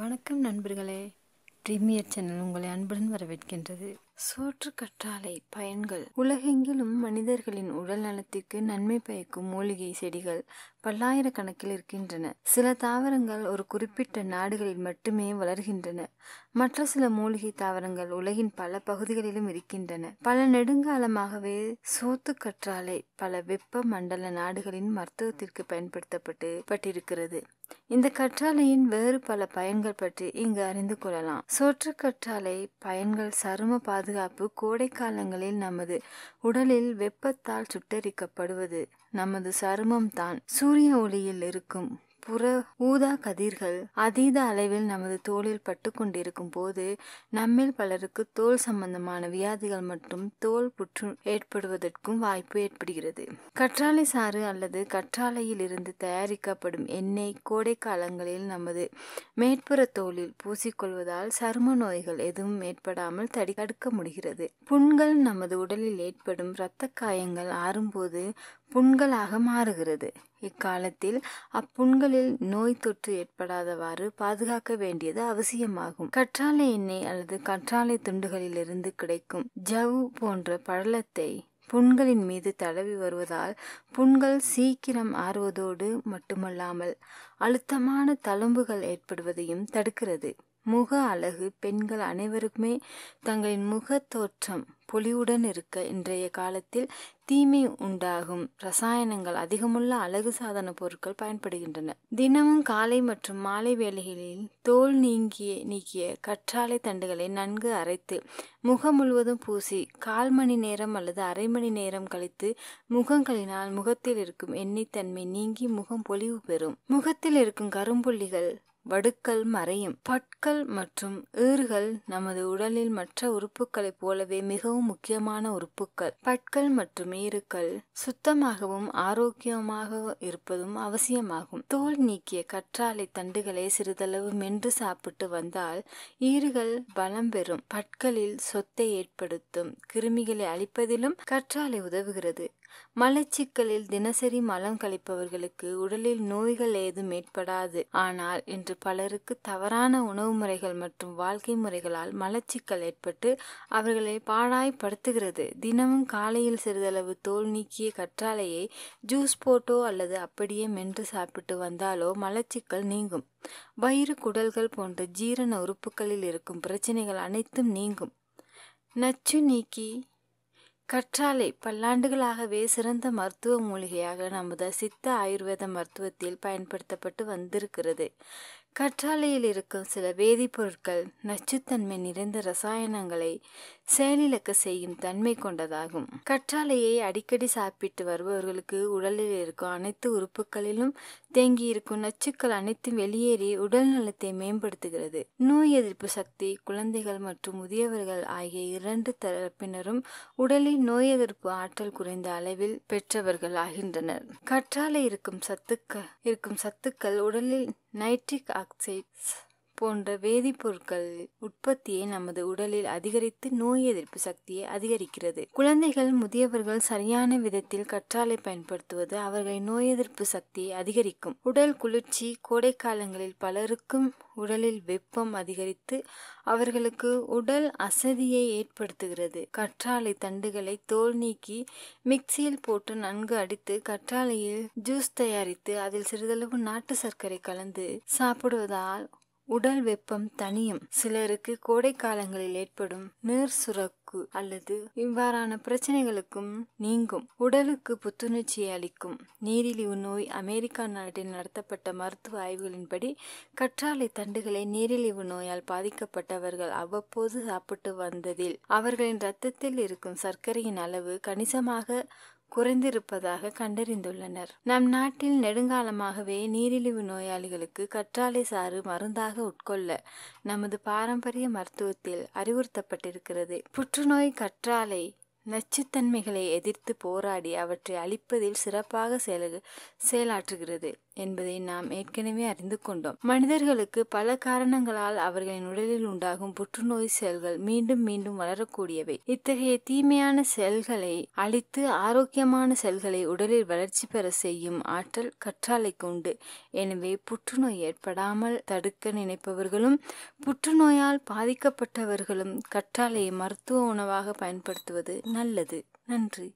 வணக்கம் நண்பர்களே ட்ரீமியர் சேனல் உங்களை அன்புடன் வரவேற்கின்றது சோற்று கற்றாலை பயன்கள் உலகெங்கிலும் மனிதர்களின் உடல் நலத்திற்கு நன்மை பயக்கும் மூலிகை செடிகள் பல்லாயிரக்கணக்கில் இருக்கின்றன சில தாவரங்கள் ஒரு குறிப்பிட்ட நாடுகளில் மட்டுமே வளர்கின்றன மற்ற சில மூலிகை தாவரங்கள் உலகின் பல பகுதிகளிலும் இருக்கின்றன பல நெடுங்காலமாகவே சோத்து கற்றாழை பல வெப்ப மண்டல நாடுகளின் மருத்துவத்திற்கு பயன்படுத்தப்பட்டு பட்டிருக்கிறது இந்த கற்றாழையின் வேறு பல பயன்கள் பற்றி இங்கு அறிந்து கொள்ளலாம் சோற்று கற்றாழை பயன்கள் சரும பாதுகாப்பு கோடை காலங்களில் நமது உடலில் வெப்பத்தால் சுட்டரிக்கப்படுவது நமது சருமம் தான் சூரிய ஒளியில் இருக்கும் புற ஊதா கதிர்கள் அதீத அளவில் நமது தோளில் பட்டு கொண்டிருக்கும் போது நம்மில் பலருக்கு தோல் சம்பந்தமான வியாதிகள் மற்றும் தோல் புற்று ஏற்படுவதற்கும் வாய்ப்பு ஏற்படுகிறது கற்றாழை சாறு அல்லது கற்றாழையில் இருந்து தயாரிக்கப்படும் எண்ணெய் கோடை காலங்களில் நமது மேற்புற தோளில் பூசிக்கொள்வதால் சரும நோய்கள் எதுவும் ஏற்படாமல் தடி தடுக்க முடிகிறது புண்கள் நமது உடலில் ஏற்படும் இரத்த காயங்கள் ஆறும்போது புண்களாக மாறுகிறது இக்காலத்தில் அப்புண்களில் நோய் தொற்று ஏற்படாதவாறு பாதுகாக்க வேண்டியது அவசியமாகும் கற்றாழை எண்ணெய் அல்லது கற்றாழை துண்டுகளிலிருந்து கிடைக்கும் ஜவ் போன்ற படலத்தை புண்களின் மீது தடவி வருவதால் புண்கள் சீக்கிரம் ஆறுவதோடு மட்டுமல்லாமல் அழுத்தமான தழும்புகள் ஏற்படுவதையும் தடுக்கிறது முக அழகு பெண்கள் அனைவருக்குமே தங்களின் முக தோற்றம் பொலிவுடன் இருக்க இன்றைய காலத்தில் தீமை உண்டாகும் ரசாயனங்கள் அதிகமுள்ள அழகு சாதன பொருட்கள் பயன்படுகின்றன தினமும் காலை மற்றும் மாலை வேளைகளில் தோல் நீங்கிய நீக்கிய கற்றாழை தண்டுகளை நன்கு அரைத்து முகம் முழுவதும் பூசி கால் மணி நேரம் அல்லது அரை மணி நேரம் கழித்து முகங்களினால் முகத்தில் இருக்கும் எண்ணெய் தன்மை நீங்கி முகம் பொலிவு பெறும் முகத்தில் இருக்கும் கரும்புள்ளிகள் வடுக்கள் மறையும் பற்கள் மற்றும் ஈறுகள் நமது உடலில் மற்ற உறுப்புகளைப் போலவே மிகவும் முக்கியமான உறுப்புகள் பட்கள் மற்றும் ஈறுகள் சுத்தமாகவும் ஆரோக்கியமாக இருப்பதும் அவசியமாகும் தோல் நீக்கிய கற்றாழை தண்டுகளை சிறிதளவு மென்று சாப்பிட்டு வந்தால் ஈறுகள் பலம் பெறும் பற்களில் சொத்தை ஏற்படுத்தும் கிருமிகளை அழிப்பதிலும் கற்றாழை உதவுகிறது மலச்சிக்கலில் தினசரி மலம் கழிப்பவர்களுக்கு உடலில் நோய்கள் ஏதும் ஏற்படாது ஆனால் இன்று பலருக்கு தவறான உணவு முறைகள் மற்றும் வாழ்க்கை முறைகளால் மலச்சிக்கல் ஏற்பட்டு அவர்களை பாழாய்ப்படுத்துகிறது தினமும் காலையில் சிறிதளவு தோல் நீக்கிய கற்றாழையை ஜூஸ் போட்டோ அல்லது அப்படியே மென்று சாப்பிட்டு வந்தாலோ மலச்சிக்கல் நீங்கும் வயிறு குடல்கள் போன்ற ஜீரண உறுப்புகளில் இருக்கும் பிரச்சனைகள் அனைத்தும் நீங்கும் நச்சு நீக்கி கற்றாழை பல்லாண்டுகளாகவே சிறந்த மருத்துவ மூலிகையாக நமது சித்த ஆயுர்வேத மருத்துவத்தில் பயன்படுத்தப்பட்டு வந்திருக்கிறது கற்றாழையில் இருக்கும் சில வேதிப்பொருட்கள் நச்சுத்தன்மை நிறைந்த ரசாயனங்களை செயலிழக்க செய்யும் தன்மை கொண்டதாகும் கற்றாழையை அடிக்கடி சாப்பிட்டு வருபவர்களுக்கு உடலில் இருக்கும் அனைத்து உறுப்புகளிலும் தேங்கியிருக்கும் நச்சுக்கள் அனைத்தும் வெளியேறி உடல் நலத்தை மேம்படுத்துகிறது நோய் எதிர்ப்பு சக்தி குழந்தைகள் மற்றும் முதியவர்கள் ஆகிய இரண்டு தரப்பினரும் உடலில் நோய் எதிர்ப்பு ஆற்றல் குறைந்த அளவில் பெற்றவர்கள் ஆகின்றனர் கற்றாழை இருக்கும் சத்துக்கள் இருக்கும் சத்துக்கள் உடலில் நைட்ரிக் ஆக்சைட் போன்ற வேதிப்பொருட்கள் உற்பத்தியை நமது உடலில் அதிகரித்து நோய் எதிர்ப்பு சக்தியை அதிகரிக்கிறது குழந்தைகள் முதியவர்கள் சரியான விதத்தில் கற்றாலை பயன்படுத்துவது அவர்களின் நோய் எதிர்ப்பு சக்தியை அதிகரிக்கும் உடல் குளிர்ச்சி கோடை காலங்களில் பலருக்கும் உடலில் வெப்பம் அதிகரித்து அவர்களுக்கு உடல் அசதியை ஏற்படுத்துகிறது கற்றாழை தண்டுகளை தோல் நீக்கி மிக்சியில் போட்டு நன்கு அடித்து கற்றாழையில் ஜூஸ் தயாரித்து அதில் சிறிதளவு நாட்டு சர்க்கரை கலந்து சாப்பிடுவதால் உடல் வெப்பம் தனியும் சிலருக்கு கோடை காலங்களில் ஏற்படும் நீர் சுரக்கு அல்லது இவ்வாறான பிரச்சனைகளுக்கும் நீங்கும் உடலுக்கு புத்துணர்ச்சியை அளிக்கும் நீரிழிவு நோய் அமெரிக்கா நாட்டில் நடத்தப்பட்ட மருத்துவ ஆய்வுகளின்படி கற்றாழை தண்டுகளை நீரிழிவு நோயால் பாதிக்கப்பட்டவர்கள் அவ்வப்போது சாப்பிட்டு வந்ததில் அவர்களின் இரத்தத்தில் இருக்கும் சர்க்கரையின் அளவு கணிசமாக குறைந்திருப்பதாக கண்டறிந்துள்ளனர் நம் நாட்டில் நெடுங்காலமாகவே நீரிழிவு நோயாளிகளுக்கு கற்றாழை சாறு மருந்தாக உட்கொள்ள நமது பாரம்பரிய மருத்துவத்தில் அறிவுறுத்தப்பட்டிருக்கிறது புற்றுநோய் கற்றாழை நச்சுத்தன்மைகளை எதிர்த்து போராடி அவற்றை அழிப்பதில் சிறப்பாக செயல செயலாற்றுகிறது என்பதை நாம் ஏற்கனவே அறிந்து கொண்டோம் மனிதர்களுக்கு பல காரணங்களால் அவர்களின் உடலில் உண்டாகும் புற்றுநோய் செயல்கள் மீண்டும் மீண்டும் வளரக்கூடியவை இத்தகைய தீமையான செயல்களை அழித்து ஆரோக்கியமான செல்களை உடலில் வளர்ச்சி பெற செய்யும் ஆற்றல் கற்றாழைக்கு உண்டு எனவே புற்றுநோய் ஏற்படாமல் தடுக்க நினைப்பவர்களும் புற்றுநோயால் பாதிக்கப்பட்டவர்களும் கற்றாழையை மருத்துவ உணவாக பயன்படுத்துவது நல்லது நன்றி